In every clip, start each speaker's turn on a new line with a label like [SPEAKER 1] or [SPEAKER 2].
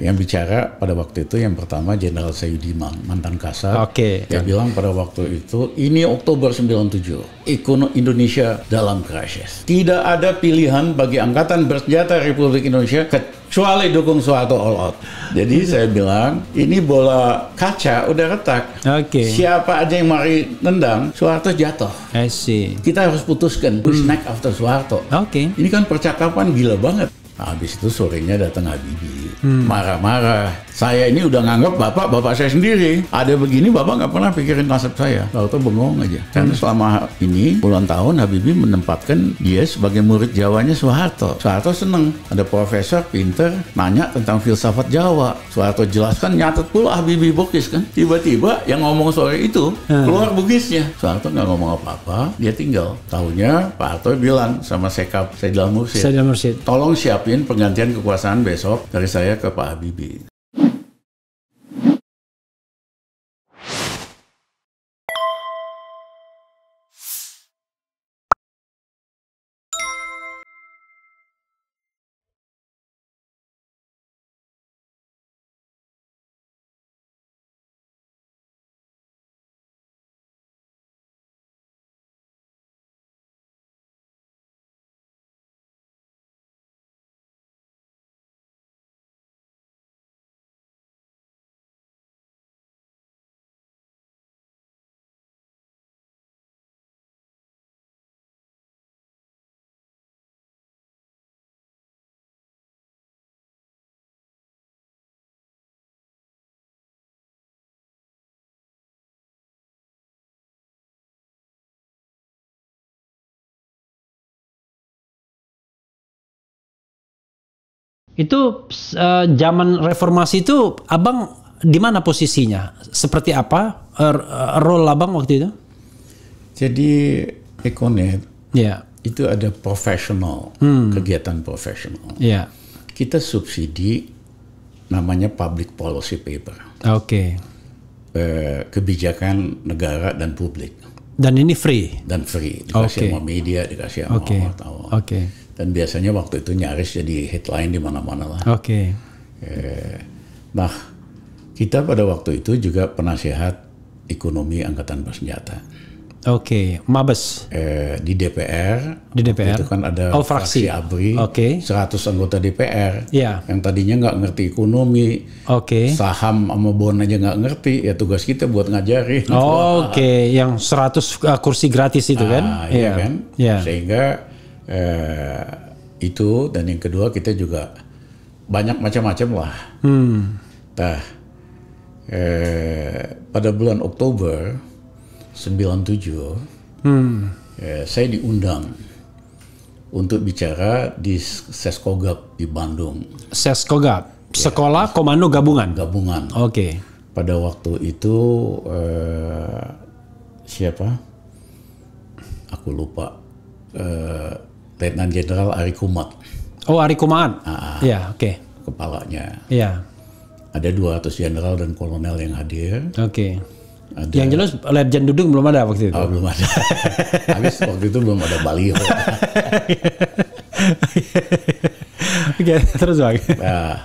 [SPEAKER 1] yang bicara pada waktu itu yang pertama Jenderal Sayudiman mantan kasar okay. yang bilang pada waktu itu ini Oktober 97 ekonomi Indonesia dalam krisis tidak ada pilihan bagi angkatan bersenjata Republik Indonesia kecuali dukung suatu all out jadi hmm. saya bilang ini bola kaca udah retak okay. siapa aja yang mari nendang Soeharto jatuh
[SPEAKER 2] I see.
[SPEAKER 1] kita harus putuskan hmm. snack after Soeharto okay. ini kan percakapan gila banget Nah, habis itu sorenya datang Habibie hmm. marah-marah. Hmm. Saya ini udah nganggap bapak bapak saya sendiri. Ada begini bapak nggak pernah pikirin nasib saya. Lalu tuh bengong aja. Hmm. Karena selama ini puluhan tahun Habibie menempatkan dia sebagai murid Jawanya Soeharto. Soeharto seneng ada profesor pinter nanya tentang filsafat Jawa. Soeharto jelaskan nyatet pula Habibie Bugis kan. Tiba-tiba yang ngomong sore itu hmm. keluar Bugisnya. Soeharto nggak ngomong apa-apa. Dia tinggal. Tahunya Pak Harto bilang sama Sekap Saidal Mursid. Saidal Mursid. Tolong siap siapin penggantian kekuasaan besok dari saya ke Pak Habibie.
[SPEAKER 2] Itu uh, zaman reformasi itu abang di mana posisinya? Seperti apa er, role
[SPEAKER 1] abang waktu itu? Jadi ekonet yeah. itu ada profesional, hmm. kegiatan profesional. Yeah. Kita subsidi namanya public policy paper. Oke. Okay. kebijakan negara dan publik. Dan ini free. Dan free. Dikasih okay. sama media, dikasih sama okay. wartawan. Oke. Okay. Dan biasanya waktu itu nyaris jadi headline di mana-mana lah. Oke. Okay. Eh, nah, kita pada waktu itu juga penasehat ekonomi angkatan bersenjata. Oke, okay. Mabes. Eh, di DPR. Di DPR. Itu kan ada oh, fraksi. ABRI. Oke. Okay. 100 anggota DPR. Iya. Yeah. Yang tadinya nggak ngerti ekonomi. Oke. Okay. Saham sama bon aja nggak ngerti. Ya tugas kita buat ngajari. Oh,
[SPEAKER 2] Oke, okay. yang 100 eh, kursi gratis itu ah, kan? Iya yeah. kan?
[SPEAKER 1] Iya. Yeah. Sehingga eh, itu dan yang kedua kita juga banyak macam-macam lah. Hmm. Nah, eh, pada bulan Oktober 97 hmm. eh, saya diundang untuk bicara di Seskogap di Bandung. Seskogap, ya. Sekolah ya, Komando Gabungan. Gabungan. Oke. Okay. Pada waktu itu eh, siapa? Aku lupa. Eh, Letnan Jenderal Ari Kumat.
[SPEAKER 2] Oh, Ari Kumat. Ah, ah. Iya, oke. Okay.
[SPEAKER 1] Kepalanya. Iya. Ada Ada 200 jenderal dan kolonel yang hadir. Oke. Okay. Ada, yang jelas Legend Dudung belum ada waktu itu. Oh, belum ada. Habis waktu itu belum ada baliho. Oke, terus lagi. Nah,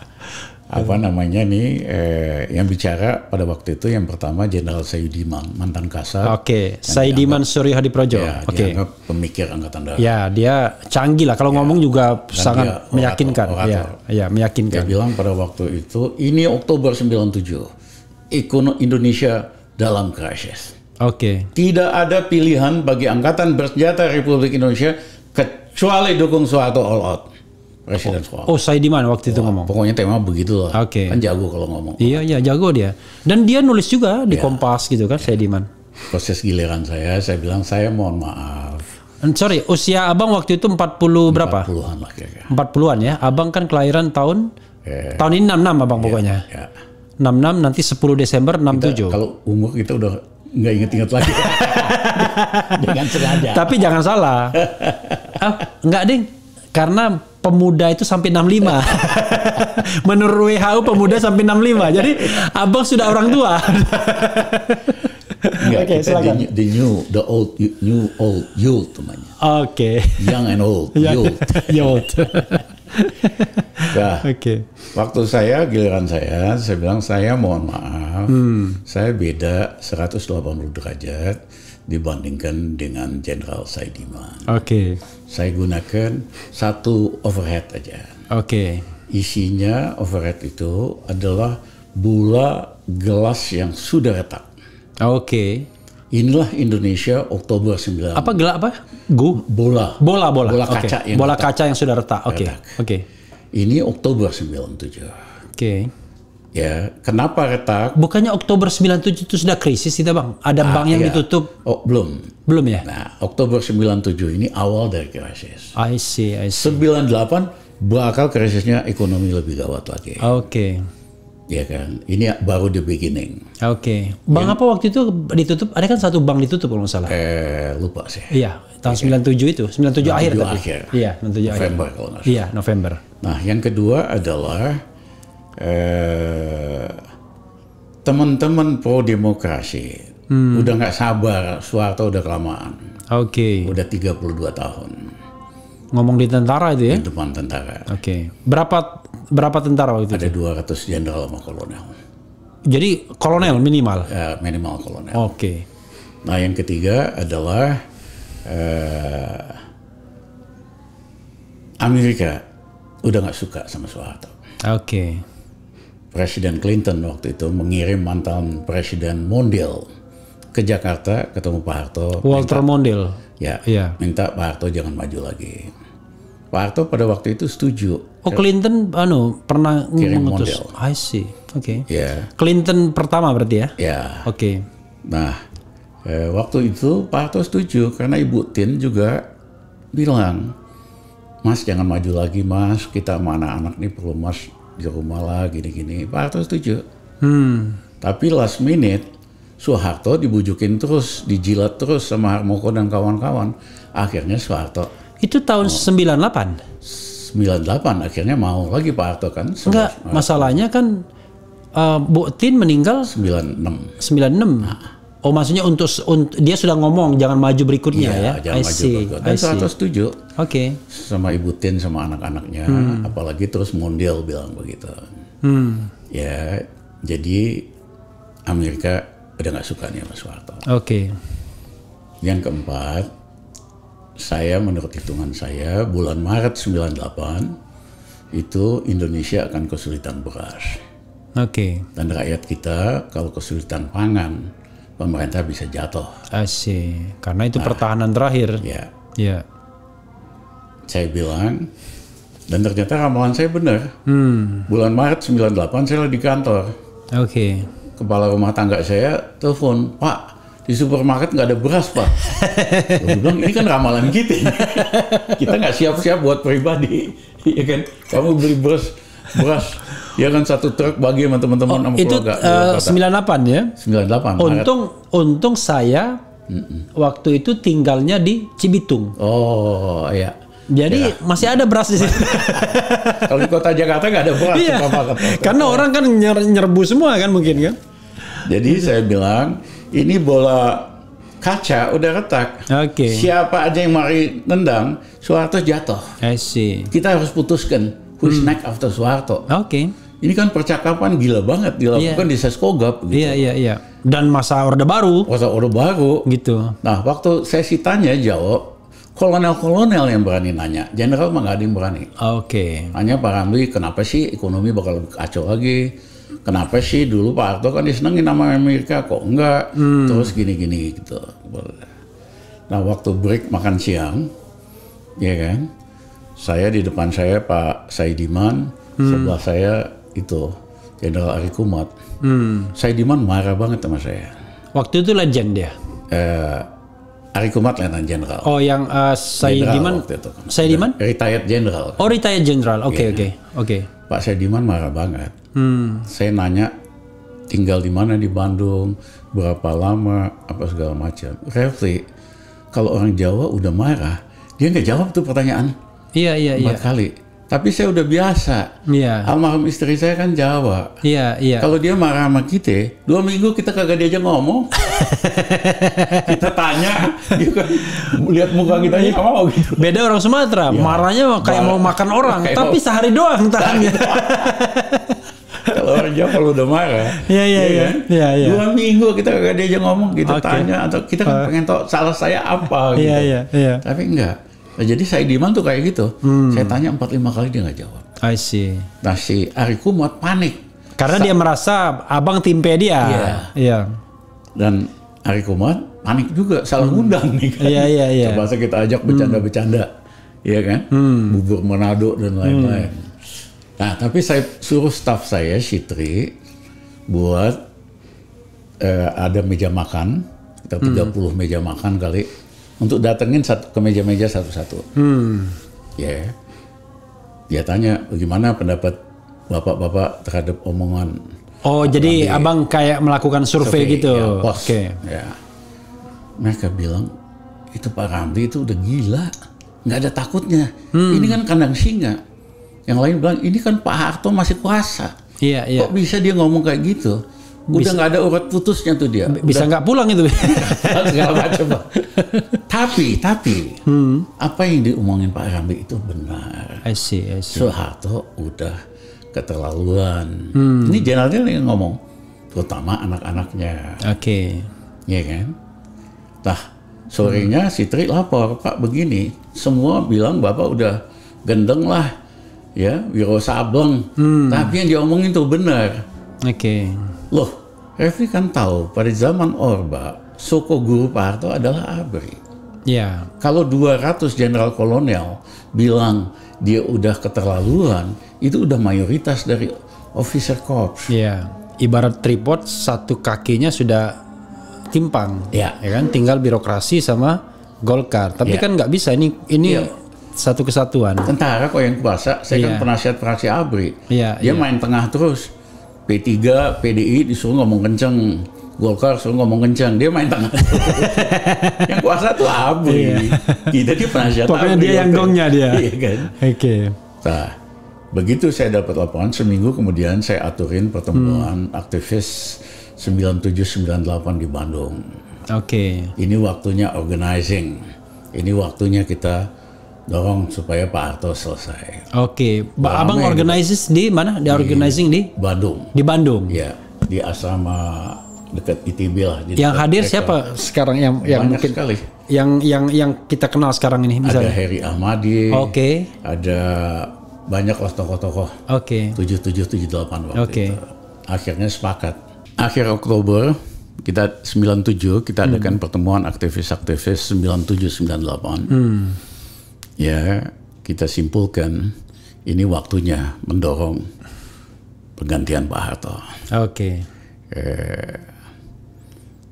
[SPEAKER 1] apa namanya nih eh, yang bicara pada waktu itu yang pertama Jenderal Saidiman mantan kasar. Oke,
[SPEAKER 2] okay. Sayudiman Suryo Hadi Ya, Oke. Okay.
[SPEAKER 1] Pemikir angkatan darat. Ya,
[SPEAKER 2] dia canggih lah kalau ya. ngomong juga Dan sangat orator, meyakinkan. Ya, orator. Ya,
[SPEAKER 1] ya, meyakinkan. Dia bilang pada waktu itu ini Oktober 97 ekonomi Indonesia dalam krisis. Oke. Okay. Tidak ada pilihan bagi angkatan bersenjata Republik Indonesia kecuali dukung suatu all out. Resident Evil.
[SPEAKER 2] Oh, saya di mana waktu itu Wah, ngomong? Pokoknya tema begitu lah. Oke. Okay. Kan jago kalau ngomong. Iya, iya, jago dia. Dan dia nulis juga di iya. Kompas gitu kan, yeah. saya di mana. Proses giliran saya, saya bilang saya mohon maaf. Sorry, usia abang waktu itu 40, puluh berapa? 40-an lah kira-kira. 40-an ya. Abang kan kelahiran tahun yeah. tahun ini 66 abang iya, pokoknya. pokoknya. Yeah. 66 nanti 10 Desember 67. Kita, kalau umur kita udah nggak inget-inget lagi. Dengan sengaja. Tapi jangan salah. ah, enggak, Ding. Karena pemuda itu sampai 65. Menurut WHO pemuda sampai 65. Jadi abang sudah orang tua.
[SPEAKER 1] Enggak, okay, kita silakan. The, the new, the old, new old, youth, namanya. Oke. Okay. Young and old, youth, old. nah, okay. waktu saya giliran saya, saya bilang saya mohon maaf, hmm. saya beda 180 derajat dibandingkan dengan Jenderal Saidiman. Oke. Okay saya gunakan satu overhead aja. Oke. Okay. Isinya overhead itu adalah bola gelas yang sudah retak. Oke. Okay. Inilah Indonesia Oktober 9. Apa gelap apa? Gu? Bola. Bola bola. Bola kaca okay. yang Bola kaca yang sudah retak. Oke. Okay. Oke. Okay. Ini Oktober 97. Oke. Okay. Ya, kenapa retak?
[SPEAKER 2] Bukannya Oktober 97 itu sudah krisis tidak Bang? Ada ah, bank yang iya.
[SPEAKER 1] ditutup? Oh, belum. Belum ya? Nah, Oktober 97 ini awal dari krisis. I see, I see. 98 bakal krisisnya ekonomi lebih gawat lagi. Oke. Okay. Ya kan, ini baru the beginning.
[SPEAKER 2] Oke, okay. bang ya. apa waktu itu ditutup? Ada kan satu bank ditutup kalau nggak salah. Eh, lupa sih. Iya, tahun okay. 97 itu, 97, 97 akhir, akhir Iya, 97 November akhir. kalau nggak salah. Iya,
[SPEAKER 1] November. Nah, yang kedua adalah Eh, teman-teman pro demokrasi hmm. udah nggak sabar suatu udah kelamaan. Oke. Okay. Udah 32 tahun. Ngomong di tentara itu ya? Di depan tentara. Oke. Okay. Berapa berapa tentara waktu itu? Ada 200 jenderal sama kolonel. Jadi kolonel minimal. Ya, minimal kolonel. Oke. Okay. Nah, yang ketiga adalah eh, Amerika udah nggak suka sama Soeharto. Oke. Okay. Presiden Clinton waktu itu mengirim mantan Presiden Mondale ke Jakarta ketemu Pak Harto. Walter minta, Mondale. Ya, ya, minta Pak Harto jangan maju lagi. Pak Harto pada waktu itu setuju. Oh ya.
[SPEAKER 2] Clinton, anu pernah kirim mengutus. Iya I see. Oke. Okay. Ya. Yeah.
[SPEAKER 1] Clinton pertama berarti ya? Ya. Oke. Okay. Nah, eh, waktu itu Pak Harto setuju karena Ibu Tin juga bilang, Mas jangan maju lagi Mas, kita mana anak-anak nih perlu Mas di rumah lah gini-gini Pak Harto setuju hmm. tapi last minute Soeharto dibujukin terus dijilat terus sama Harmoko dan kawan-kawan akhirnya Soeharto itu tahun mau, 98 98 akhirnya mau lagi Pak Harto kan enggak masalahnya kan uh, eh, Bu Tin meninggal 96 96 nah Oh maksudnya untuk,
[SPEAKER 2] untuk dia sudah ngomong jangan maju berikutnya ya. ya? Jangan I maju see. berikutnya. Dan I setuju.
[SPEAKER 1] Oke. Okay. Sama Ibu Tin sama anak-anaknya hmm. apalagi terus mondel bilang begitu. Hmm. Ya, jadi Amerika udah nggak suka nih Mas Soeharto. Oke. Okay. Yang keempat, saya menurut hitungan saya bulan Maret 98 itu Indonesia akan kesulitan beras. Oke. Okay. Dan rakyat kita kalau kesulitan pangan pemerintah bisa jatuh.
[SPEAKER 2] Asyik, karena itu nah, pertahanan terakhir. Ya.
[SPEAKER 1] Ya. Saya bilang, dan ternyata ramalan saya benar. Hmm. Bulan Maret 98 saya di kantor. Oke. Okay. Kepala rumah tangga saya telepon, Pak, di supermarket nggak ada beras pak. Saya bilang ini kan ramalan kita, kita nggak siap-siap buat pribadi, ya kan? Kamu beli beras beras ya kan satu truk bagi sama teman-teman oh, itu keluarga, uh, eh,
[SPEAKER 2] 98 ya 98 untung Maret. untung saya Mm-mm. waktu itu tinggalnya di Cibitung oh iya jadi ya. masih ada beras di sini.
[SPEAKER 1] Kalau di kota Jakarta nggak ada beras. Iya. Kota
[SPEAKER 2] -kota. Karena orang kan
[SPEAKER 1] nyer, nyerbu semua kan mungkin kan. Jadi saya bilang ini bola kaca udah retak. Oke. Okay. Siapa aja yang mari nendang, Soeharto jatuh. I see. Kita harus putuskan who is hmm. next after Soeharto. Oke. Okay. Ini kan percakapan gila banget dilakukan yeah. di Seskogab. Gitu. Iya gitu. yeah, iya yeah, iya. Yeah. Dan masa Orde Baru. Masa Orde Baru. Gitu. Nah waktu sesi tanya jawab kolonel-kolonel yang berani nanya, jenderal mah nggak ada yang berani. Oke. Okay. Hanya Pak Ramli, kenapa sih ekonomi bakal kacau lagi? Kenapa sih dulu Pak Harto kan disenengin nama Amerika, kok enggak? Hmm. Terus gini-gini gitu. Nah waktu break makan siang, ya kan? saya di depan saya Pak Saidiman, hmm. sebelah saya itu Jenderal Ari Kumat. Hmm. Saidiman marah banget sama saya. Waktu itu legend dia. Eh, Ari Kumat Jenderal. Oh, yang uh, Saidiman Saidiman retired Jenderal. Oh, retired Jenderal. Oke, okay, iya. oke. Okay. Oke. Okay. Okay. Pak Saidiman marah banget. Hmm. Saya nanya tinggal di mana di Bandung, berapa lama, apa segala macam. Refli, kalau orang Jawa udah marah, dia nggak jawab tuh pertanyaan. Iya iya iya. Empat kali. Tapi saya udah biasa. Iya. Almarhum istri saya kan Jawa. Iya iya. Kalau dia marah sama kita, dua minggu kita kagak diajak ngomong. kita tanya, dia kan, lihat muka kita aja mau gitu. Beda orang Sumatera, ya. marahnya
[SPEAKER 2] kayak mau makan orang, tapi mau. sehari doang tahannya.
[SPEAKER 1] kalau orang Jawa kalau udah marah, iya iya iya, iya ya. Dua minggu kita kagak diajak ngomong Kita okay. tanya atau kita kan uh. pengen tahu salah saya apa iya, gitu. Iya iya iya. Tapi enggak Nah, jadi saya Diman tuh kayak gitu. Hmm. Saya tanya empat lima kali dia nggak jawab. I see. Nah si Ari Kumot panik. Karena Sa dia merasa abang timpe dia. Iya. Iya. Dan Ari Kumot panik juga, salah hmm. undang nih kan. Iya iya iya. Coba kita ajak bercanda-bercanda. Hmm. Iya kan? Hmm. Bubur Manado dan hmm. lain-lain. Hmm. Nah, tapi saya suruh staff saya Sitri buat eh, ada meja makan, kita 30 hmm. meja makan kali untuk datengin satu ke meja-meja satu-satu. Hmm. Ya. Yeah. Dia tanya bagaimana pendapat bapak-bapak terhadap omongan.
[SPEAKER 2] Oh, jadi nanti. abang kayak melakukan survei, gitu. Ya, Oke. Okay.
[SPEAKER 1] Ya. Mereka bilang itu Pak Ramli itu udah gila, nggak ada takutnya. Hmm. Ini kan kandang singa. Yang lain bilang ini kan Pak Harto masih kuasa. Iya, iya. Kok bisa dia ngomong kayak gitu? udah nggak ada urat putusnya tuh dia bisa nggak pulang itu tapi tapi hmm. apa yang diomongin Pak Rambi itu benar I see, I see. Soeharto udah keterlaluan hmm. ini Jenderal yang ngomong terutama anak-anaknya oke okay. ya kan nah sorenya hmm. si Tri lapor Pak begini semua bilang Bapak udah gendeng lah ya wiro sableng hmm. tapi yang diomongin tuh benar Oke. Okay. Loh, Refli kan tahu pada zaman Orba, Soko Guru Pak Harto adalah ABRI. Ya. Yeah. Kalau 200 jenderal kolonel bilang dia udah keterlaluan, itu udah mayoritas dari officer corps. Iya. Ibarat tripod satu kakinya sudah timpang, ya, yeah. ya kan? Tinggal
[SPEAKER 2] birokrasi sama Golkar. Tapi iya. kan nggak bisa ini ini iya. satu kesatuan.
[SPEAKER 1] Tentara kok yang kuasa. Saya kan iya. penasihat fraksi ABRI. Iya. Dia main tengah terus P3, PDI disuruh ngomong kenceng. Golkar selalu ngomong kencang, dia main tangan. yang kuasa tuh abu. Iya. Kita dia penasihat Pokoknya dia ya, yang gongnya dia. Iya kan? Oke. Okay. Nah, begitu saya dapat laporan, seminggu kemudian saya aturin pertemuan hmm. aktivis 9798 di Bandung. Oke. Okay. Ini waktunya organizing. Ini waktunya kita dong supaya Pak Harto selesai.
[SPEAKER 2] Oke, okay. Abang gitu. organizes di mana? Di, di organizing di
[SPEAKER 1] Bandung. Di Bandung. Ya, di asrama dekat ITB lah. Di yang hadir Eka. siapa
[SPEAKER 2] sekarang yang yang Banyak mungkin sekali. yang yang yang kita kenal sekarang ini misalnya. Ada Heri Ahmadi. Oke. Okay.
[SPEAKER 1] Ada banyak lah tokoh-tokoh. Oke. Tujuh tujuh tujuh delapan waktu okay. itu. Akhirnya sepakat. Akhir Oktober kita sembilan tujuh kita adakan hmm. pertemuan aktivis-aktivis sembilan 97 98. Hmm ya kita simpulkan ini waktunya mendorong penggantian Pak Harto. Oke. Okay. Eh,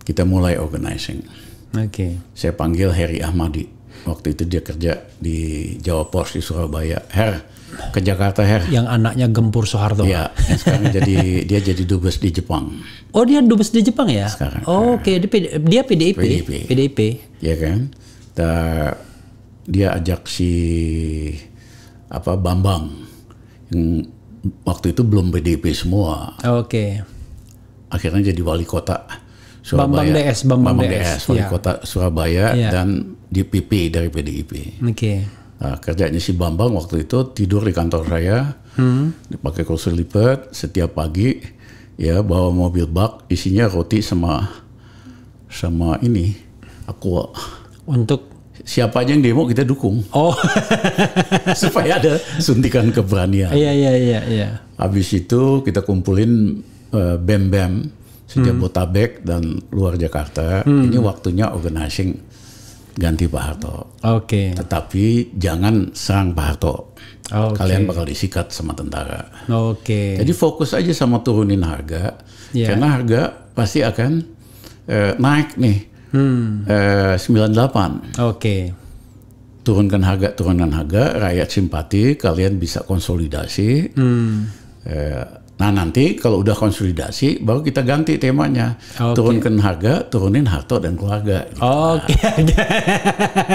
[SPEAKER 1] kita mulai organizing. Oke. Okay. Saya panggil Heri Ahmadi. Waktu itu dia kerja di Jawa Pos di Surabaya. Her, ke Jakarta Her. Yang anaknya Gempur Soeharto. Iya. Sekarang jadi dia jadi dubes di Jepang. Oh dia dubes di Jepang ya? Sekarang.
[SPEAKER 2] Oh, Oke. Okay. Dia, PDIP. PDIP. PDIP.
[SPEAKER 1] Ya kan. Ta dia ajak si apa Bambang yang waktu itu belum PDP semua. Oke. Okay. Akhirnya jadi wali kota Surabaya. Bambang DS, Bambang, Bambang DS, wali yeah. kota Surabaya yeah. dan DPP dari PDIP. Oke. Okay. Nah, kerjanya si Bambang waktu itu tidur di kantor saya, hmm. dipakai kursi lipat setiap pagi, ya bawa mobil bak isinya roti sama sama ini aqua. Untuk siapa aja yang demo kita dukung. Oh. Supaya ada suntikan keberanian. Iya iya iya iya. Habis itu kita kumpulin eh, bem-bem sejak hmm. Botabek dan luar Jakarta. Hmm. Ini waktunya organizing ganti Pak Harto. Oke. Okay. Tetapi jangan serang Pak Harto. okay. Kalian bakal disikat sama tentara.
[SPEAKER 3] Oke. Okay. Jadi
[SPEAKER 1] fokus aja sama turunin harga. Yeah. Karena harga pasti akan eh, naik nih hmm. eh, 98. Oke. Okay. Turunkan harga, turunkan harga, rakyat simpati, kalian bisa konsolidasi. Hmm. Eh, nah nanti kalau udah konsolidasi, baru kita ganti temanya. Okay. Turunkan harga, turunin harto dan keluarga. Gitu. Oke. Okay.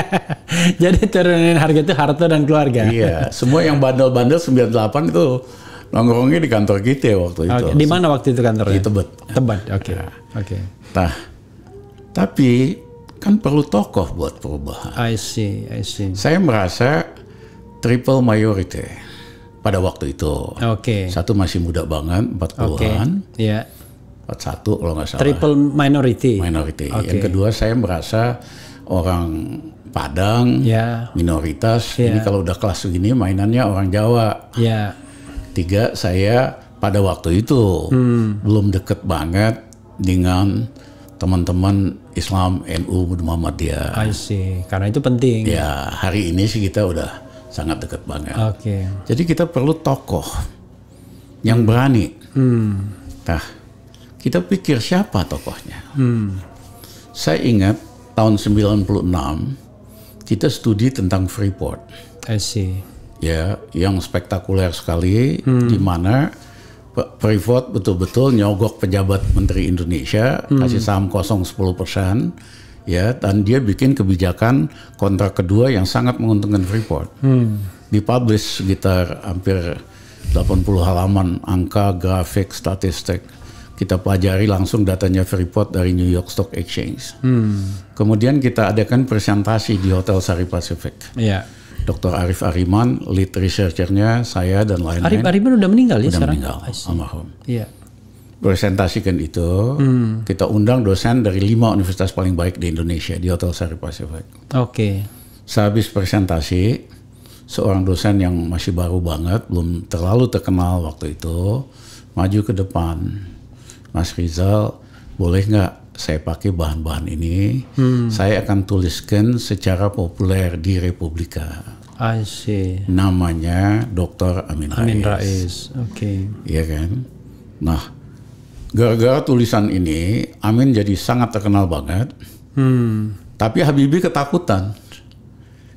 [SPEAKER 1] Jadi turunin harga itu harto dan keluarga. Iya, semua yang bandel-bandel 98 itu nongkrongnya di kantor kita waktu itu. Di mana waktu itu kantornya? Di Tebet. Tebet, oke. Okay. Nah. Oke. Okay. Nah, tapi kan perlu tokoh buat perubahan. I see, I see. Saya merasa triple majority pada waktu itu. Oke. Okay. Satu masih muda banget, 40-an. Oke. Okay. Yeah. 41 kalau nggak salah. Triple minority. Minority. Okay. Yang kedua saya merasa orang Padang, yeah. minoritas. Yeah. Ini kalau udah kelas begini mainannya orang Jawa. Yeah. Tiga saya pada waktu itu hmm. belum deket banget dengan teman-teman Islam, NU, Muhammadiyah. I see. Karena itu penting. Ya, hari ini sih kita udah sangat dekat banget. Ya. Oke. Okay. Jadi kita perlu tokoh yang berani. Hmm. Nah, kita pikir siapa tokohnya. Hmm. Saya ingat tahun 96 kita studi tentang Freeport. I see. Ya, yang spektakuler sekali hmm. di mana Freeport betul-betul nyogok pejabat menteri Indonesia hmm. kasih saham kosong 10 persen ya dan dia bikin kebijakan kontrak kedua yang sangat menguntungkan Freeport hmm. dipublish sekitar hampir 80 halaman angka grafik statistik kita pelajari langsung datanya Freeport dari New York Stock Exchange hmm. kemudian kita adakan presentasi di Hotel Sari Pacific yeah Dr. Arif Ariman, lead researchernya, saya dan lain-lain. Arif Ariman udah meninggal ya udah sekarang? meninggal, almarhum. Iya. Presentasikan itu, hmm. kita undang dosen dari lima universitas paling baik di Indonesia di Hotel Sari Pacific. Oke. Okay. Sehabis presentasi, seorang dosen yang masih baru banget, belum terlalu terkenal waktu itu, maju ke depan. Mas Rizal, boleh nggak saya pakai bahan-bahan ini, hmm. saya akan tuliskan secara populer di Republika.
[SPEAKER 2] I see.
[SPEAKER 1] Namanya Dr. Amin, Amin Rais. Oke. Okay. Iya kan? Nah, gara-gara tulisan ini Amin jadi sangat terkenal banget. Hmm. Tapi Habibie ketakutan.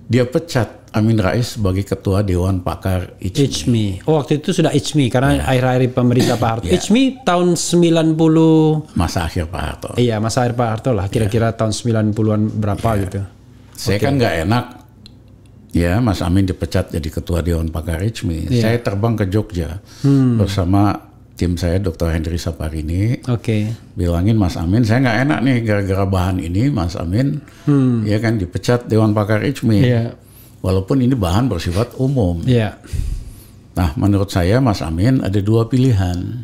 [SPEAKER 1] Dia pecat Amin Rais sebagai ketua Dewan Pakar ICMI. ICMI. Oh, waktu itu sudah ICMI karena ya. akhir-akhir pemerintah Pak Harto. Yeah. ICMI
[SPEAKER 2] tahun 90
[SPEAKER 1] masa akhir Pak
[SPEAKER 2] Harto. Iya, masa akhir Pak Harto lah, kira-kira yeah. tahun 90-an berapa yeah. gitu.
[SPEAKER 1] Saya okay. kan nggak enak Ya, Mas Amin dipecat jadi ketua Dewan Pakar Ijmi. Yeah. Saya terbang ke Jogja hmm. bersama tim saya Dr. Hendri Saparini. Oke. Okay. Bilangin Mas Amin, saya nggak enak nih gara-gara bahan ini Mas Amin. Hmm. Ya kan dipecat Dewan Pakar Ijmi. Yeah. Walaupun ini bahan bersifat umum. Yeah. Nah, menurut saya Mas Amin ada dua pilihan.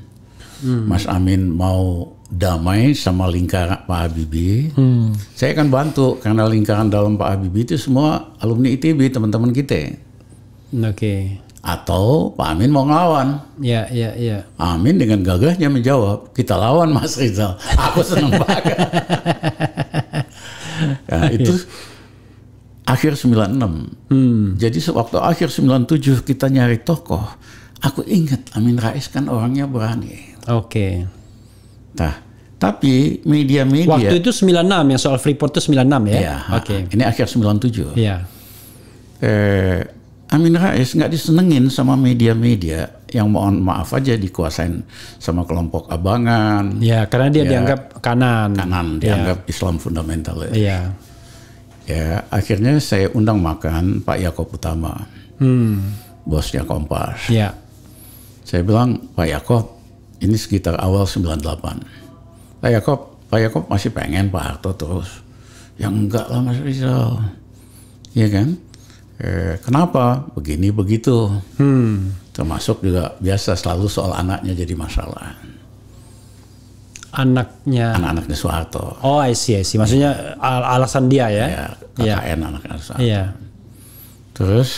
[SPEAKER 1] Hmm. Mas Amin mau damai sama lingkaran Pak Habibie. Hmm. Saya akan bantu karena lingkaran dalam Pak Habibie itu semua alumni ITB teman-teman kita. Oke. Okay. Atau Pak Amin mau ngelawan.
[SPEAKER 2] Ya, ya, ya.
[SPEAKER 1] Amin dengan gagahnya menjawab, kita lawan Mas Rizal. Aku senang banget. nah, itu ya. akhir 96. Hmm. Jadi waktu akhir 97 kita nyari tokoh, aku ingat Amin Rais kan orangnya berani. Oke. Okay Nah, tapi media-media waktu itu 96 yang soal Freeport itu 96 ya. Iya. Oke. Okay. Ini akhir 97. Iya. Eh, Amin Rais nggak disenengin sama media-media yang mohon maaf aja dikuasain sama kelompok abangan. Iya, karena dia ya, dianggap kanan. Kanan, iya. dianggap ya. Islam fundamental ya. Iya. Ya, akhirnya saya undang makan Pak Yakob Utama. Hmm. Bosnya Kompas. Iya. Saya bilang, Pak Yakob, ini sekitar awal 98. Pak Yakob, Pak Yakob masih pengen Pak Harto terus. Yang enggak lah Mas Rizal. Iya kan? Eh, kenapa? Begini begitu. Hmm. Termasuk juga biasa selalu soal anaknya jadi masalah.
[SPEAKER 2] Anaknya?
[SPEAKER 1] Anak-anaknya Soeharto. Oh, I see, I see. Maksudnya
[SPEAKER 2] al alasan dia ya? Iya,
[SPEAKER 1] KKN iya. yeah. anak Soeharto. Iya. Terus,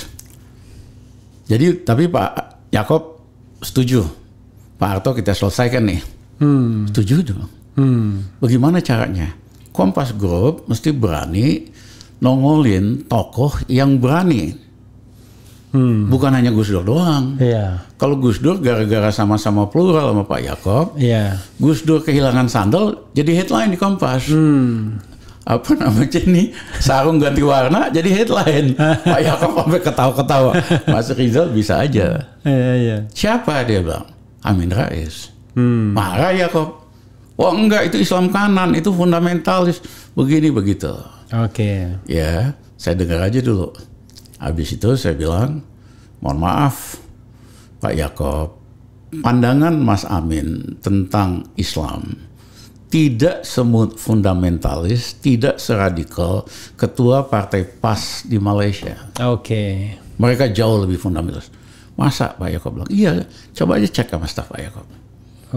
[SPEAKER 1] jadi tapi Pak Yakob setuju Pak Harto kita selesaikan nih. Hmm. Setuju dong. Hmm. Bagaimana caranya? Kompas Group mesti berani nongolin tokoh yang berani. Hmm. Bukan hanya Gus Dur doang. Yeah. Kalau Gus Dur gara-gara sama-sama plural sama Pak Yakob, yeah. Gus Dur kehilangan sandal jadi headline di Kompas. Hmm. Apa namanya ini sarung ganti warna jadi headline. Pak Yakob sampai ketawa-ketawa. Mas Rizal bisa aja. Yeah, yeah. Siapa dia bang? Amin Rais. Hmm. Marah ya kok. Oh enggak itu Islam kanan itu fundamentalis begini begitu. Oke. Okay. Ya saya dengar aja dulu. Habis itu saya bilang mohon maaf Pak Yakob pandangan Mas Amin tentang Islam tidak semut fundamentalis, tidak seradikal ketua partai PAS di Malaysia. Oke. Okay. Mereka jauh lebih fundamentalis. Masa Pak Yaakob bilang, iya coba aja cek sama staff Pak Yaakob. Oke.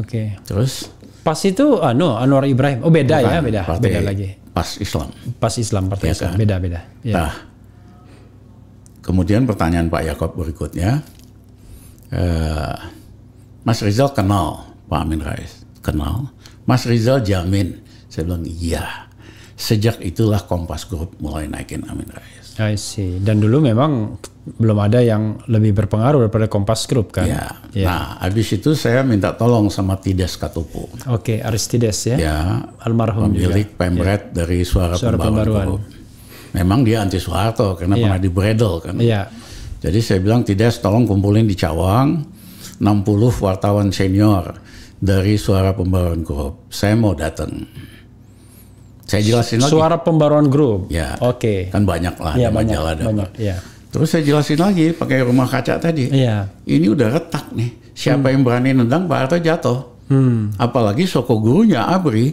[SPEAKER 1] Okay. Terus?
[SPEAKER 2] Pas itu anu no Anwar Ibrahim. Oh beda bukan, ya, beda. Partai, beda lagi. Pas Islam. Pas Islam partai ya, Islam. Kan? Beda beda.
[SPEAKER 1] Ya. Nah, kemudian pertanyaan Pak Yaakob berikutnya, uh, Mas Rizal kenal Pak Amin Rais, kenal. Mas Rizal jamin. Saya bilang iya. Sejak itulah Kompas Group mulai naikin Amin Rais. I see. Dan dulu memang belum ada yang
[SPEAKER 2] lebih berpengaruh daripada Kompas Group kan? Ya.
[SPEAKER 1] ya. Nah, habis itu saya minta tolong sama Tides Katupu. Oke, okay, Aristides ya. Ya. Almarhum pemilik juga. Ya. pemret ya. dari Suara, Suara Pembaruan. Memang dia anti Soeharto karena ya. pernah di Bredel kan. Iya. Jadi saya bilang Tides tolong kumpulin di Cawang 60 wartawan senior dari Suara Pembaruan Group. Saya mau datang. Saya jelasin lagi. Suara pembaruan grup. Ya. Oke. Okay. Kan banyak lah ya, banyak, majalah ada. Banyak, ya. Terus saya jelasin lagi pakai rumah kaca tadi. Iya. Ini udah retak nih. Siapa hmm. yang berani nendang Pak Harto jatuh. Hmm. Apalagi soko gurunya Abri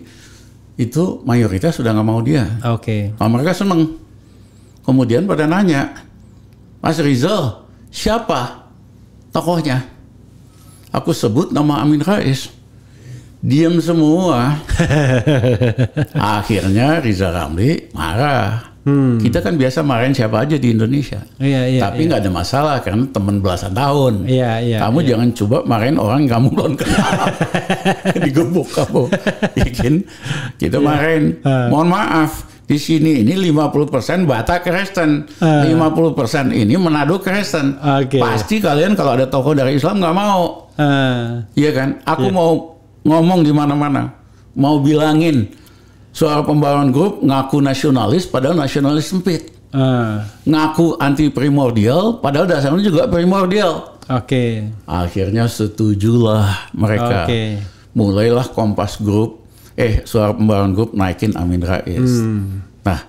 [SPEAKER 1] itu mayoritas sudah nggak mau dia. Oke. Okay. Nah, mereka seneng. Kemudian pada nanya, Mas Rizal, siapa tokohnya? Aku sebut nama Amin Rais diam semua. Akhirnya Riza Ramli marah. Hmm. Kita kan biasa marahin siapa aja di Indonesia. Iya, iya, Tapi iya. nggak iya. ada masalah karena teman belasan tahun. Iya, iya, kamu iya. jangan coba marahin orang yang kamu belum kenal. Digebuk kamu. Bikin kita iya. marahin. Uh. Mohon maaf. Di sini ini 50% Batak Kristen, ah. uh. 50% ini Manado Kristen. Okay. Pasti kalian kalau ada tokoh dari Islam nggak mau. Uh. Iya kan? Aku yeah. mau ngomong di mana-mana mau bilangin soal pembangunan grup ngaku nasionalis padahal nasionalis sempit uh. ngaku anti primordial padahal dasarnya juga primordial oke okay. akhirnya setujulah mereka okay. mulailah kompas grup eh soal pembangunan grup naikin Amin Rais hmm. nah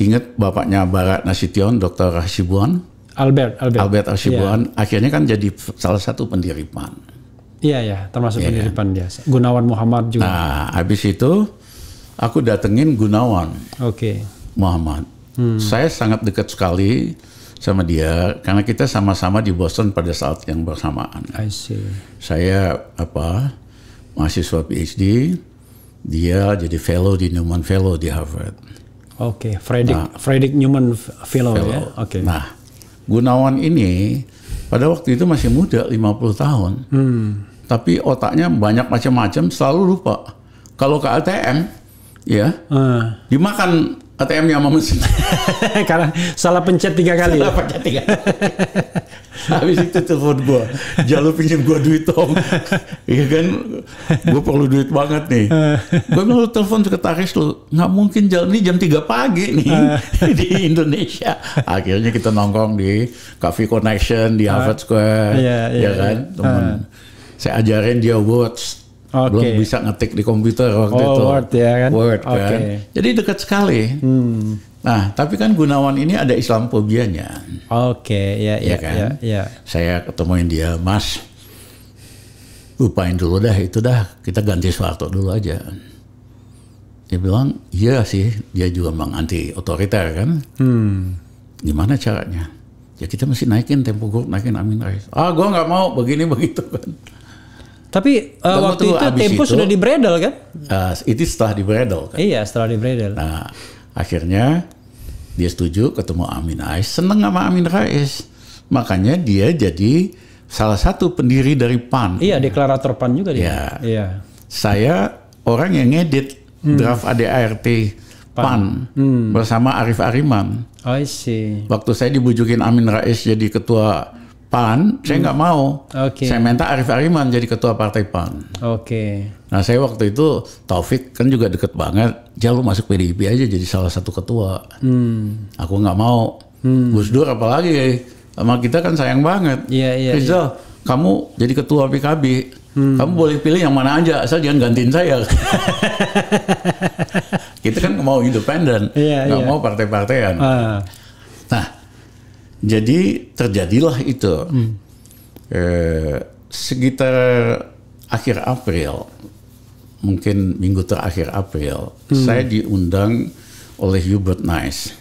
[SPEAKER 1] ingat bapaknya Barat Nasution Dr. Rashibuan? Albert Albert Albert Rashibuan yeah. akhirnya kan jadi salah satu pendiri PAN
[SPEAKER 2] Iya ya, termasuk yeah. Iya, iya. pan dia.
[SPEAKER 1] Gunawan Muhammad juga. Nah, habis itu aku datengin Gunawan. Oke. Okay. Muhammad. Hmm. Saya sangat dekat sekali sama dia karena kita sama-sama di Boston pada saat yang bersamaan. I see. Saya apa mahasiswa PhD, dia jadi fellow di Newman Fellow di Harvard. Oke, okay. Frederick nah,
[SPEAKER 2] Fredrik Newman Fellow, fellow. ya. Oke.
[SPEAKER 1] Okay. Nah, Gunawan ini pada waktu itu masih muda, 50 tahun. Hmm tapi otaknya banyak macam-macam selalu lupa. Kalau ke ATM ya hmm. dimakan atm yang sama mesin. Karena salah pencet tiga kali. Ya? Salah ya? pencet tiga. Habis itu telepon gua, jalur pinjam gua duit om Iya kan, gua perlu duit banget nih. Ah. gua bilang telepon sekretaris lu, nggak mungkin jalan ini jam tiga pagi nih ah. di Indonesia. Akhirnya kita nongkrong di Coffee Connection di Harvard Square, iya, iya, ya kan, iya. teman saya ajarin dia words okay. belum bisa ngetik di komputer waktu oh, itu word ya kan word okay. kan jadi dekat sekali hmm. Nah, tapi kan Gunawan ini ada Islam Islamfobianya. Oke, okay, ya, ya, ya kan. Ya, ya. Saya ketemuin dia, Mas, lupain dulu dah itu dah, kita ganti suatu dulu aja. Dia bilang, iya sih, dia juga memang anti otoriter kan. Hmm. Gimana caranya? Ya kita mesti naikin tempo gue, naikin Amin Rais. Ah, gue nggak mau begini begitu kan. Tapi uh, waktu itu Tempo sudah di bredel kan? Uh, itu setelah di bredel kan? Iya, setelah di bredel. Nah, akhirnya dia setuju ketemu Amin Rais, seneng sama Amin Rais. Makanya dia jadi salah satu pendiri dari PAN. Iya, deklarator PAN juga dia. Ya. Iya. Saya orang yang ngedit hmm. draft ADART PAN, PAN hmm. bersama Arif Ariman.
[SPEAKER 2] Oh, I see.
[SPEAKER 1] Waktu saya dibujukin Amin Rais jadi ketua PAN, hmm. saya nggak mau. Okay. Saya minta Arif Ariman jadi ketua partai PAN. Oke. Okay. Nah saya waktu itu Taufik kan juga deket banget. Jangan lu masuk PDIP aja jadi salah satu ketua. Hmm. Aku nggak mau. Hmm. Gus Dur apalagi eh, sama kita kan sayang banget. Iya yeah, iya. Yeah, Rizal, yeah. kamu jadi ketua PKB. Hmm. Kamu boleh pilih yang mana aja asal jangan gantiin saya. kita kan mau independen, iya, nggak yeah, yeah. mau partai-partaian. Uh. Ah. Nah jadi terjadilah itu. Hmm. Eh, sekitar akhir April, mungkin minggu terakhir April, hmm. saya diundang oleh Hubert Nice,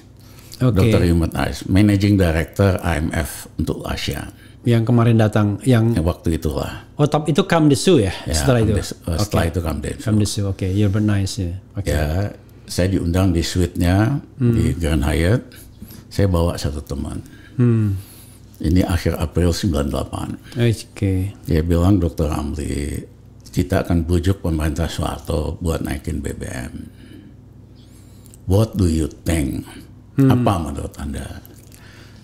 [SPEAKER 1] okay. Dr. Hubert Nice, Managing Director IMF untuk Asia. Yang kemarin datang, yang, yang waktu itulah.
[SPEAKER 2] Oh, tapi itu Kamdesu ya, ya setelah itu. Kamdesu, okay. Oh, setelah itu
[SPEAKER 1] the Kamdesu,
[SPEAKER 2] oke. Okay. Hubert Nice ya.
[SPEAKER 1] Okay. Ya, saya diundang di suite-nya hmm. di Grand Hyatt. Saya bawa satu teman Hmm. Ini akhir April 98. Oke. Okay. Dia bilang Dokter Ramli, kita akan bujuk pemerintah Soeharto buat naikin BBM. What do you think? Hmm. Apa menurut Anda?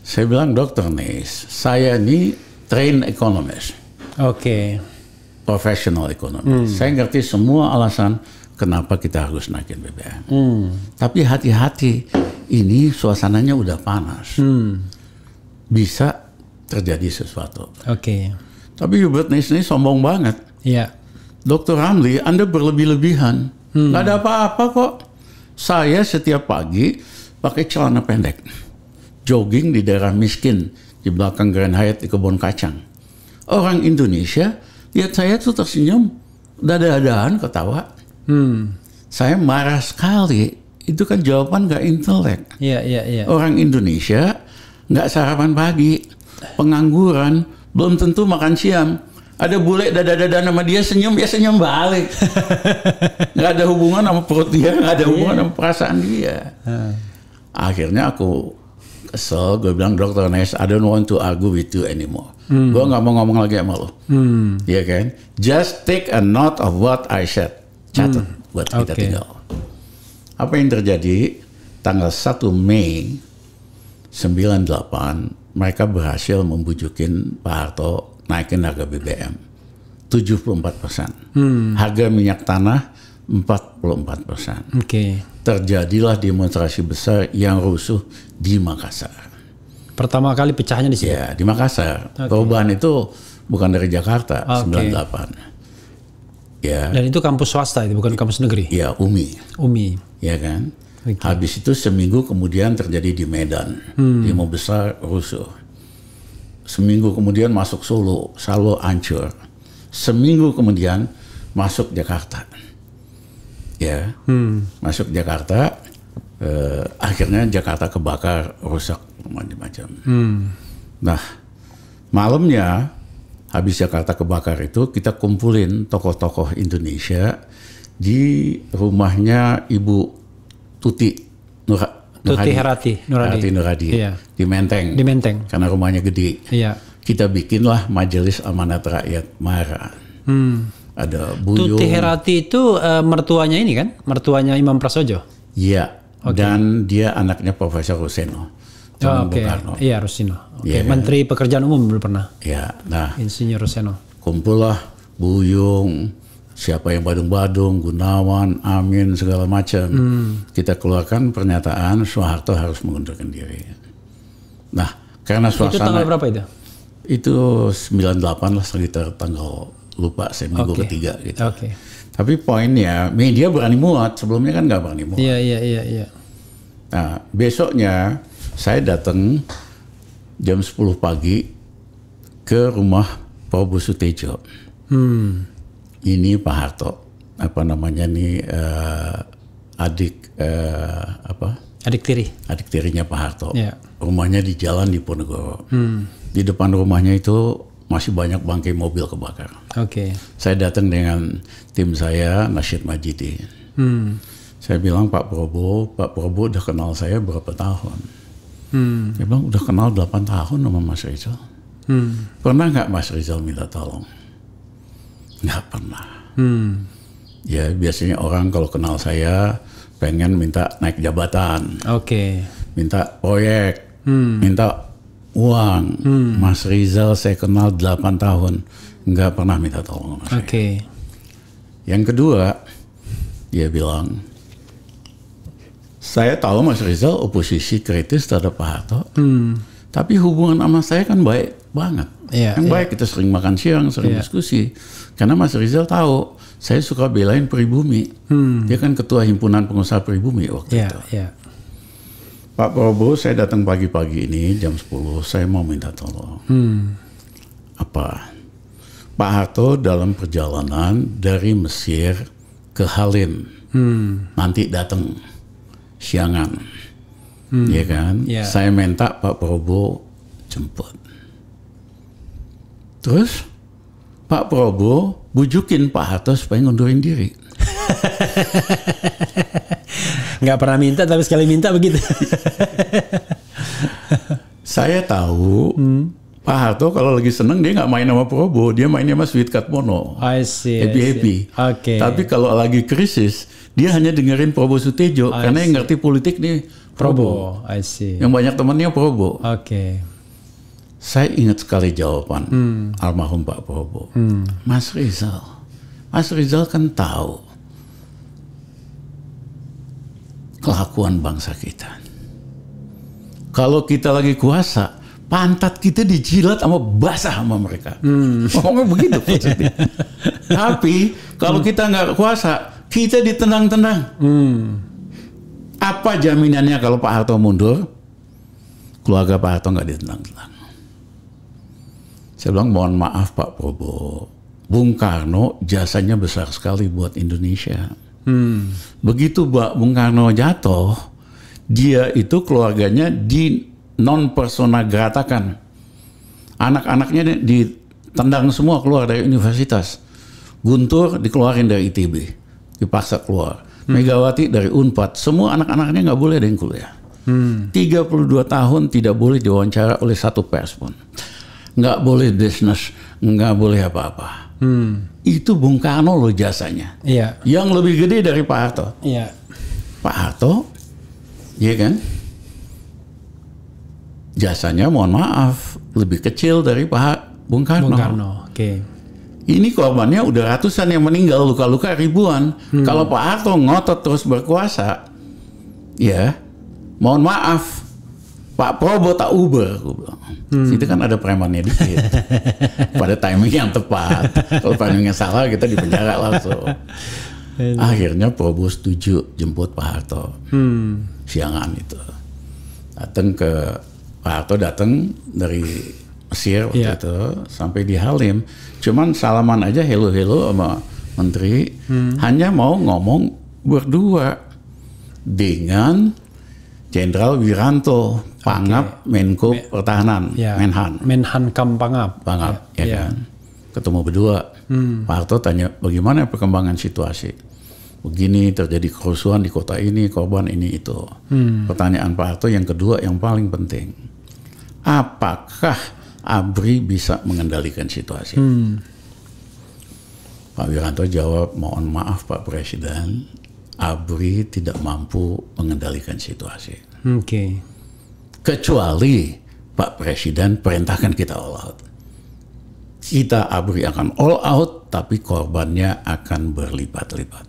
[SPEAKER 1] Saya bilang dokter Nis, saya ini trained economist. Oke. Okay. Professional economist. Hmm. Saya ngerti semua alasan kenapa kita harus naikin BBM. Hmm. Tapi hati-hati, ini suasananya udah panas. Hmm bisa terjadi sesuatu. Oke. Okay. Tapi Hubert Nis ini sombong banget. Iya. Dokter Ramli, Anda berlebih-lebihan. Hmm. Gak ada apa-apa kok. Saya setiap pagi pakai celana pendek. Jogging di daerah miskin. Di belakang Grand Hyatt di kebun kacang. Orang Indonesia lihat saya tuh tersenyum. Dada-dadaan ketawa. Hmm. Saya marah sekali. Itu kan jawaban gak intelek. Iya, iya, iya. Orang Indonesia nggak sarapan pagi, pengangguran, belum tentu makan siang. Ada bule dada-dada sama dia senyum, ya senyum balik. nggak ada hubungan sama perut dia, nggak ada hubungan iya. sama perasaan dia. Ah. Akhirnya aku kesel, gue bilang dokter Nes, I don't want to argue with you anymore. Hmm. Gue nggak mau ngomong lagi sama lo. Hmm. Iya kan? Just take a note of what I said. Catat hmm. buat kita okay. tinggal. Apa yang terjadi? Tanggal 1 Mei 98 mereka berhasil membujukin Pak Harto naikin harga BBM 74 persen. Hmm. Harga minyak tanah 44 persen. Okay. Terjadilah demonstrasi besar yang rusuh di Makassar. Pertama kali pecahnya di sini? Ya, di Makassar. Okay. Perubahan itu bukan dari Jakarta, okay. 98. Ya. Dan itu kampus swasta itu bukan kampus negeri? Ya, UMI. UMI. Ya kan? Okay. Habis itu seminggu kemudian terjadi di Medan, hmm. di besar rusuh. Seminggu kemudian masuk Solo, Solo hancur. Seminggu kemudian masuk Jakarta, ya, hmm. masuk Jakarta. Eh, akhirnya Jakarta kebakar, rusak macam-macam. Hmm. Nah, malamnya habis Jakarta kebakar itu kita kumpulin tokoh-tokoh Indonesia di rumahnya Ibu Tuti Nura, Nuradi. Tuti Herati Nuradi. Herati Nuradi. Iya. Di Menteng. Di Menteng. Karena rumahnya gede. Iya. Kita bikinlah Majelis Amanat Rakyat Mara. Hmm. Ada Buyung. Tuti
[SPEAKER 2] Herati itu uh, mertuanya ini kan? Mertuanya Imam Prasojo.
[SPEAKER 1] Iya. Okay. Dan dia anaknya Profesor Ruseno. Oh, oh, okay. Iya Rusino. Okay. Iya, iya. Yeah. Menteri
[SPEAKER 2] Pekerjaan Umum belum pernah. Iya. Nah. Insinyur Ruseno.
[SPEAKER 1] Kumpullah Buyung, siapa yang badung-badung, Gunawan, Amin segala macam. Hmm. Kita keluarkan pernyataan Soeharto harus mengundurkan diri. Nah, karena suasana itu tanggal berapa itu? Itu 98 lah sekitar tanggal lupa saya minggu okay. ketiga gitu. Oke. Okay. Tapi poinnya media berani muat, sebelumnya kan nggak berani muat.
[SPEAKER 2] Iya iya iya iya.
[SPEAKER 1] Nah, besoknya saya datang jam 10 pagi ke rumah Pak Sutejo.
[SPEAKER 3] Hmm
[SPEAKER 1] ini Pak Harto apa namanya nih eh, uh, adik uh, apa adik tiri adik tirinya Pak Harto yeah. rumahnya di jalan di Ponegoro hmm. di depan rumahnya itu masih banyak bangkai mobil kebakar. Oke. Okay. Saya datang dengan tim saya Nasir Majidi. Hmm. Saya bilang Pak Prabowo, Pak Prabowo udah kenal saya berapa tahun? Hmm. Dia bilang udah kenal 8 tahun sama Mas Rizal. Hmm. Pernah nggak Mas Rizal minta tolong? Nggak pernah. Hmm. Ya biasanya orang kalau kenal saya pengen minta naik jabatan. Oke. Okay. Minta proyek. Hmm. Minta uang. Hmm. Mas Rizal saya kenal 8 tahun. Nggak pernah minta tolong Oke. Okay. Yang kedua, dia bilang, saya tahu Mas Rizal oposisi kritis terhadap Pak Harto. Hmm. Tapi hubungan sama saya kan baik banget yeah. yang iya. baik. Kita sering makan siang, sering yeah. diskusi. Karena Mas Rizal tahu, saya suka belain Pribumi. Hmm. Dia kan ketua himpunan pengusaha Pribumi waktu yeah, itu. Yeah. Pak Prabowo, saya datang pagi-pagi ini jam 10, saya mau minta tolong. Hmm. Apa? Pak Harto dalam perjalanan dari Mesir ke Halim. Hmm. Nanti datang siangan. Hmm. Ya kan? Yeah. Saya minta Pak Prabowo jemput. Terus Pak Prabowo bujukin Pak Harto supaya ngundurin diri. Nggak pernah minta tapi sekali minta begitu. Saya tahu hmm. Pak Harto kalau lagi seneng dia nggak main sama Prabowo, dia mainnya sama Sweet Cat Mono. I see. Happy I see. happy. Oke. Okay. Tapi kalau lagi krisis, dia hanya dengerin Prabowo Sutejo I karena see. yang ngerti politik nih Prabowo. Probo. I see. Yang banyak temannya Prabowo. Oke. Okay. Saya ingat sekali jawaban hmm. almarhum Pak Prabowo. Hmm. Mas Rizal, Mas Rizal kan tahu kelakuan bangsa kita. Kalau kita lagi kuasa, pantat kita dijilat sama basah sama mereka. Hmm. Ngomongnya begitu Tapi kalau hmm. kita nggak kuasa, kita ditenang-tenang. Hmm. Apa jaminannya kalau Pak Harto mundur, keluarga Pak Harto nggak ditenang-tenang. Saya bilang mohon maaf Pak Prabowo, Bung Karno jasanya besar sekali buat Indonesia. Hmm. Begitu Pak Bung Karno jatuh, dia itu keluarganya di non persona gratakan. Anak-anaknya ditendang semua keluar dari universitas. Guntur dikeluarin dari ITB, dipaksa keluar. Hmm. Megawati dari Unpad, semua anak-anaknya nggak boleh ada yang kuliah. Hmm. 32 tahun tidak boleh diwawancara oleh satu pers pun nggak boleh desnas, nggak boleh apa-apa. Hmm. Itu Bung Karno loh jasanya. Iya. Yang lebih gede dari Pak Harto. Iya. Pak Harto, iya kan? Jasanya mohon maaf lebih kecil dari Pak Bung Karno. Bung Karno, oke. Okay. Ini korbannya udah ratusan yang meninggal luka-luka ribuan. Hmm. Kalau Pak Harto ngotot terus berkuasa, ya mohon maaf Pak Prabowo tak ubah, gue bilang. Hmm. Itu kan ada premannya dikit. Pada timing yang tepat. Kalau timingnya salah kita dipenjara langsung. Akhirnya Prabowo setuju jemput Pak Harto hmm. siangan itu. Datang ke Pak Harto datang dari Mesir waktu yeah. itu sampai di Halim. Cuman salaman aja hello hello sama Menteri. Hmm. Hanya mau ngomong berdua dengan Jenderal Wiranto, Pangap, okay. Menko Me Pertahanan, ya. Menhan. Menhan Kam Pangap. Pangap, ya, ya ya kan. Ketemu berdua. Hmm. Pak Harto tanya, bagaimana perkembangan situasi? Begini, terjadi kerusuhan di kota ini, korban ini, itu. Hmm. Pertanyaan Pak Harto yang kedua, yang paling penting. Apakah ABRI bisa mengendalikan situasi? Hmm. Pak Wiranto jawab, mohon maaf Pak Presiden, ABRI tidak mampu mengendalikan situasi. Oke. Okay. Kecuali Pak Presiden perintahkan kita all out. Kita ABRI akan all out, tapi korbannya akan berlipat-lipat.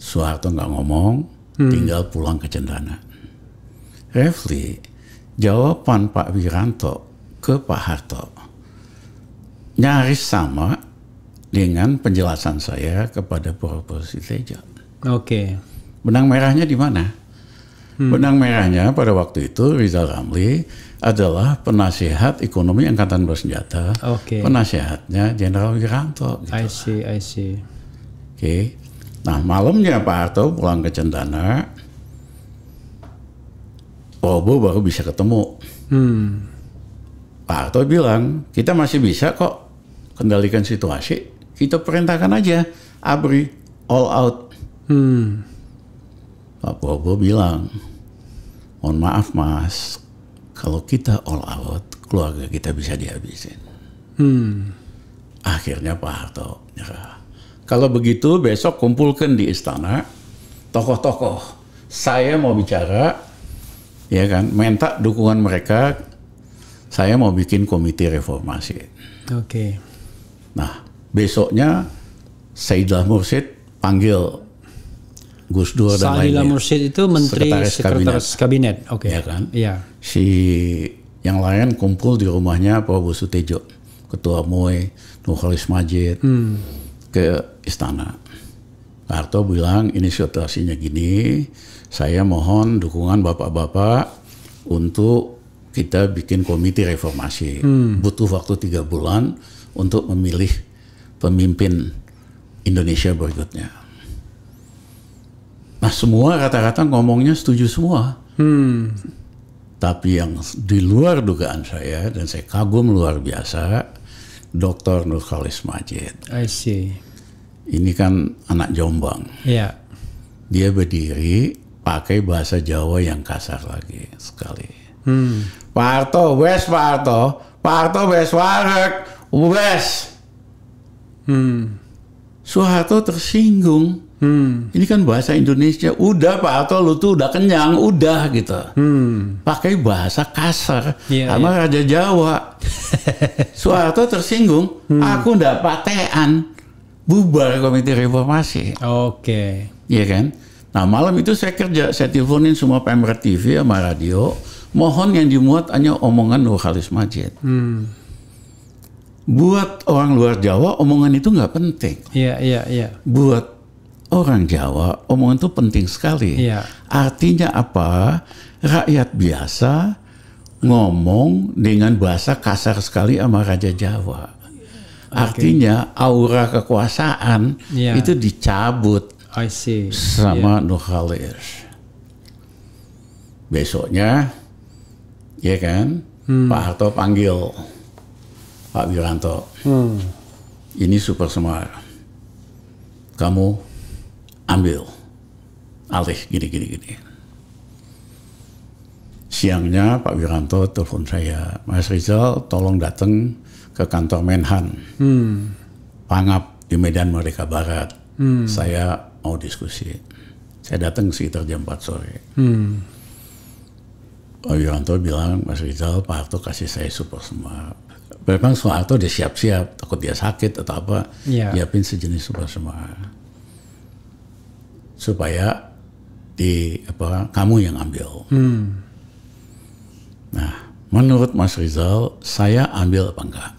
[SPEAKER 1] Soeharto nggak ngomong, hmm. tinggal pulang ke Cendana. Refli, jawaban Pak Wiranto ke Pak Harto nyaris sama dengan penjelasan saya kepada Profesor Teja. Oke. Okay. Benang merahnya di mana? Hmm. Benang merahnya pada waktu itu Rizal Ramli adalah penasehat ekonomi angkatan bersenjata, okay. Penasehatnya Jenderal Wiranto. Gitu. I see, I see. Oke, okay. nah malamnya Pak Harto pulang ke Cendana, Prabowo baru bisa ketemu. Hmm. Pak Harto bilang kita masih bisa kok kendalikan situasi kita perintahkan aja ABRI all out. Hmm. Pak Prabowo bilang, mohon maaf mas, kalau kita all out, keluarga kita bisa dihabisin. Hmm. Akhirnya Pak Harto nyerah. Kalau begitu besok kumpulkan di istana tokoh-tokoh. Saya mau bicara, ya kan, minta dukungan mereka. Saya mau bikin komite reformasi. Oke. Okay. Nah, Besoknya Saidah Mursid panggil Gus Dur dan lainnya. Saidah Mursid itu menteri sekretaris, sekretaris
[SPEAKER 2] kabinet. kabinet. Oke. Okay. Ya kan? Iya.
[SPEAKER 1] Si yang lain kumpul di rumahnya Prabowo Sutejo, Ketua MUI, Nukholis Majid hmm. ke istana. Harto bilang ini situasinya gini, saya mohon dukungan bapak-bapak untuk kita bikin komite reformasi. Hmm. Butuh waktu tiga bulan untuk memilih pemimpin Indonesia berikutnya. Nah semua kata-kata ngomongnya setuju semua. Hmm. Tapi yang di luar dugaan saya dan saya kagum luar biasa, Dr. Nurkhalis Majid. I see. Ini kan anak Jombang. Iya. Yeah. Dia berdiri pakai bahasa Jawa yang kasar lagi sekali. Hmm. Pak wes Pak Harto, Pak wes warek, wes. Hmm. Soeharto tersinggung. Hmm. Ini kan bahasa Indonesia. Udah Pak Harto, lu tuh udah kenyang, udah gitu. Hmm. Pakai bahasa kasar yeah, sama yeah. Raja Jawa. Soeharto tersinggung. Hmm. Aku ndak patean. Bubar Komite Reformasi. Oke. Okay. Iya kan? Nah malam itu saya kerja, saya teleponin semua pemret TV sama radio. Mohon yang dimuat hanya omongan Nurhalis Majid. Hmm. Buat orang luar Jawa, omongan itu nggak penting. Iya, iya, iya. Buat orang Jawa, omongan itu penting sekali. Iya. Artinya apa? Rakyat biasa ngomong dengan bahasa kasar sekali sama Raja Jawa. Artinya aura kekuasaan yeah. itu dicabut I see. sama yeah. Nuhalir. Besoknya, ya kan, hmm. Pak Harto panggil Pak Wiranto, hmm. ini super semua. Kamu ambil alih gini gini gini. Siangnya Pak Wiranto telepon saya, Mas Rizal tolong datang ke kantor Menhan, hmm. Pangap di Medan Merdeka Barat. Hmm. Saya mau diskusi. Saya datang sekitar jam 4 sore. Hmm. Pak Wiranto bilang, Mas Rizal, Pak Harto kasih saya super semua memang Soeharto dia siap-siap takut dia sakit atau apa yeah. siapin sejenis super semua supaya di apa kamu yang ambil hmm. nah menurut Mas Rizal saya ambil apa enggak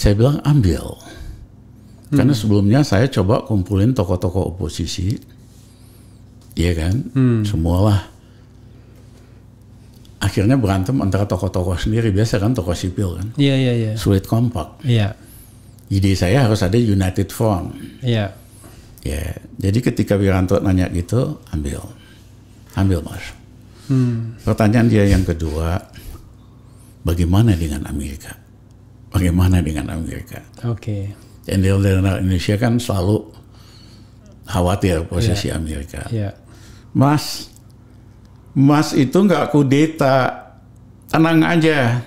[SPEAKER 1] saya bilang ambil hmm. karena sebelumnya saya coba kumpulin tokoh-tokoh oposisi Iya kan, hmm. semualah akhirnya berantem antara tokoh-tokoh sendiri biasa kan tokoh sipil kan iya, iya, iya sulit kompak iya ide saya harus ada united front iya ya jadi ketika Wiranto nanya gitu ambil ambil mas hmm. pertanyaan dia yang kedua bagaimana dengan Amerika bagaimana dengan Amerika oke okay. jenderal-jenderal Indonesia kan selalu khawatir posisi iya. Amerika mas Mas itu nggak kudeta, tenang aja.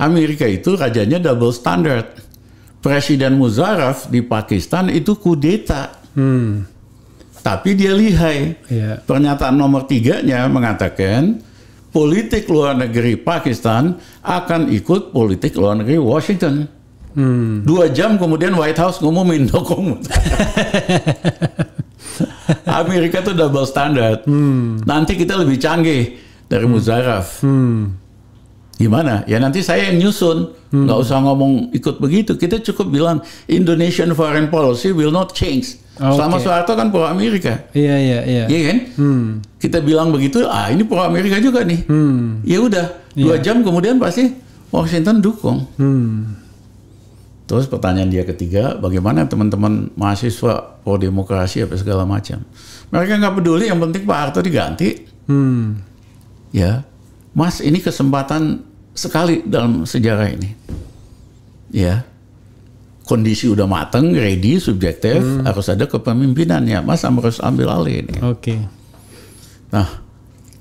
[SPEAKER 1] Amerika itu rajanya double standard. Presiden Muzaraf di Pakistan itu kudeta. Hmm. Tapi dia lihai. Yeah. Pernyataan nomor tiganya mengatakan politik luar negeri Pakistan akan ikut politik luar negeri Washington. Hmm. Dua jam kemudian White House ngumumin dokumen. Amerika tuh double standard. Hmm. Nanti kita lebih canggih dari hmm. Muzaraf. Hmm. Gimana? Ya nanti saya yang nyusun. Hmm. Nggak usah ngomong ikut begitu. Kita cukup bilang Indonesian foreign policy will not change. Okay. Selama Soeharto kan pro Amerika.
[SPEAKER 2] Iya iya iya. Iya
[SPEAKER 1] kan? Hmm. Kita bilang begitu, ah ini pro Amerika juga nih. Hmm. Ya udah, dua yeah. jam kemudian pasti Washington dukung. Hmm. Terus pertanyaan dia ketiga, bagaimana teman-teman mahasiswa pro demokrasi apa segala macam? Mereka nggak peduli, yang penting Pak Harto diganti. Hmm. Ya, Mas ini kesempatan sekali dalam sejarah ini. Ya, kondisi udah mateng, ready, subjektif, hmm. harus ada kepemimpinannya. Ya, Mas harus ambil alih ini. Oke. Okay. Nah,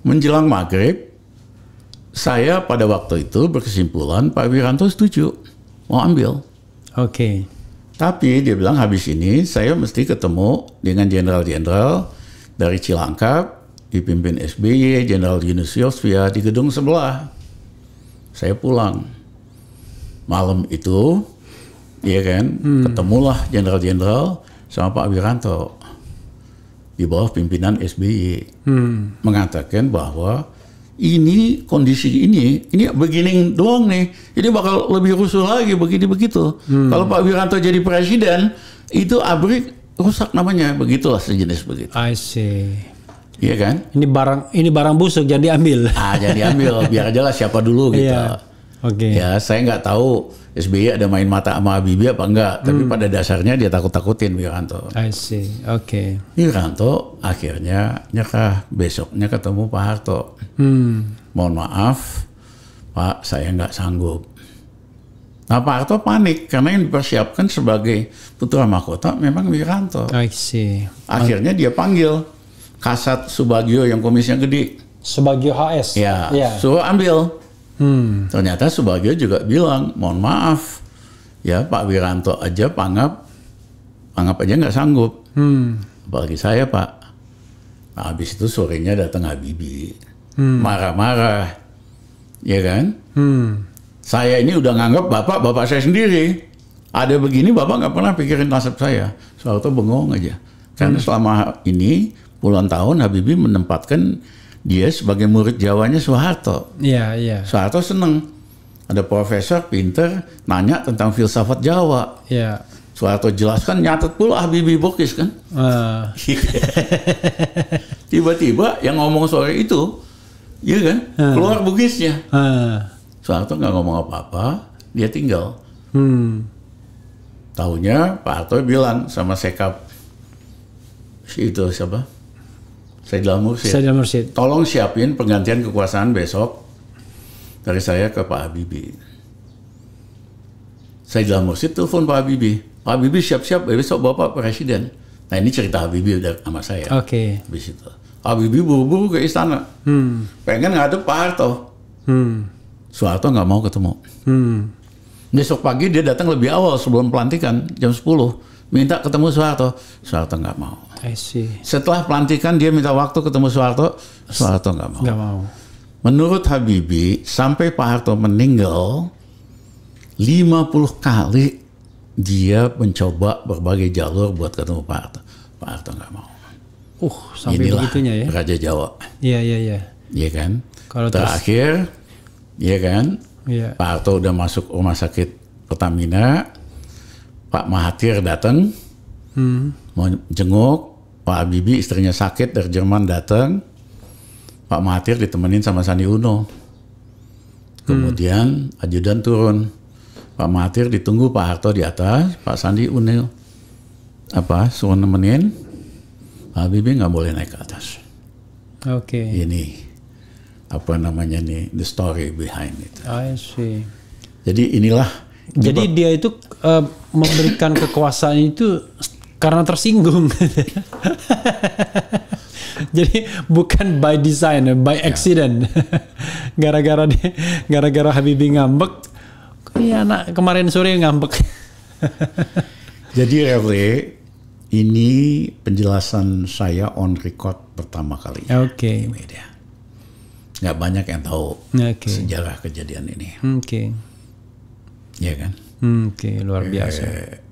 [SPEAKER 1] menjelang maghrib, saya pada waktu itu berkesimpulan Pak Wiranto setuju mau ambil. Oke. Okay. Tapi dia bilang habis ini saya mesti ketemu dengan jenderal-jenderal dari Cilangkap dipimpin SBY, Jenderal Yunus Yosvia di gedung sebelah. Saya pulang. Malam itu, ya kan, hmm. ketemulah jenderal-jenderal sama Pak Wiranto di bawah pimpinan SBY hmm. mengatakan bahwa ini kondisi ini ini begini doang nih ini bakal lebih rusuh lagi begini begitu hmm. kalau Pak Wiranto jadi presiden itu abri rusak namanya begitulah sejenis begitu I see Iya kan? Ini barang ini barang busuk jadi ambil Ah, jadi ambil biar jelas siapa dulu gitu. yeah. Oke. Okay. Ya, saya nggak tahu SBY ada main mata sama Habibie apa enggak, hmm. tapi pada dasarnya dia takut-takutin Wiranto. I
[SPEAKER 2] see. Oke. Okay.
[SPEAKER 1] Wiranto akhirnya nyekah Besoknya ketemu Pak Harto. Hmm. Mohon maaf, Pak, saya nggak sanggup. Nah, Pak Harto panik karena yang dipersiapkan sebagai putra mahkota memang Wiranto. I see. Akhirnya dia panggil Kasat Subagio yang komisinya gede. Subagio HS. Ya, yeah. suruh ambil. Hmm. Ternyata sebagian juga bilang, mohon maaf, ya Pak Wiranto aja pangap, pangap aja nggak sanggup. Hmm. Apalagi saya Pak. Nah, habis itu sorenya datang Habibi, marah marah-marah, ya kan? Hmm. Saya ini udah nganggap bapak bapak saya sendiri. Ada begini bapak nggak pernah pikirin nasib saya. Soal bengong aja. Karena hmm. selama ini puluhan tahun Habibie menempatkan dia sebagai murid Jawanya Soeharto. Iya, iya. Soeharto seneng. Ada profesor pinter nanya tentang filsafat Jawa. Iya. Soeharto jelaskan nyatet pula Habibie Bokis kan. Uh. Tiba-tiba yang ngomong sore itu, iya kan, uh. keluar bugisnya, Uh. Soeharto nggak ngomong apa-apa, dia tinggal. Hmm. Tahunya Pak Harto bilang sama sekap si itu siapa? Saya Mursid. Saidal Mursid. Tolong siapin penggantian kekuasaan besok dari saya ke Pak Habibie. Saya dalam Mursid telepon Pak Habibie. Pak Habibie siap-siap eh, besok Bapak Presiden. Nah ini cerita Habibie dari sama saya. Oke. Okay. Habis itu. Habibie buru-buru ke istana. Hmm. Pengen ngadep Pak Harto. Hmm. Soeharto nggak mau ketemu. Hmm. Besok pagi dia datang lebih awal sebelum pelantikan jam 10. Minta ketemu Soeharto. Soeharto nggak mau. Setelah pelantikan dia minta waktu ketemu Soeharto, Soeharto nggak mau. Gak mau. Menurut Habibie, sampai Pak Harto meninggal, 50 kali dia mencoba berbagai jalur buat ketemu Pak Harto. Pak Harto nggak mau.
[SPEAKER 2] Uh, sampai Inilah
[SPEAKER 1] begitunya ya. Raja Jawa. Iya, iya, iya. Iya kan? Kalau Terakhir, iya kan? Iya. Pak Harto udah masuk rumah sakit Pertamina, Pak Mahathir datang, hmm. mau jenguk, Pak Habibie istrinya sakit dari Jerman datang, Pak Mahathir ditemenin sama Sandi Uno. Kemudian hmm. ajudan turun, Pak Mahathir ditunggu Pak Harto di atas, Pak Sandi Uno apa suruh nemenin, Pak Habibie nggak boleh naik ke atas. Oke. Okay. Ini apa namanya nih the story behind it.
[SPEAKER 2] I see.
[SPEAKER 1] Jadi inilah. Jadi
[SPEAKER 2] dia itu uh, memberikan kekuasaan itu karena tersinggung. Jadi bukan by design, by ya. accident. Gara-gara yeah. dia, gara-gara Habibie ngambek, iya anak kemarin sore ngambek.
[SPEAKER 1] Jadi Revle, ini penjelasan saya on record pertama kali. Oke.
[SPEAKER 2] Okay. Media.
[SPEAKER 1] Nggak banyak yang tahu okay. sejarah kejadian ini. Oke. Okay. Iya
[SPEAKER 2] kan? Oke, okay, luar eh, biasa.
[SPEAKER 1] Eh,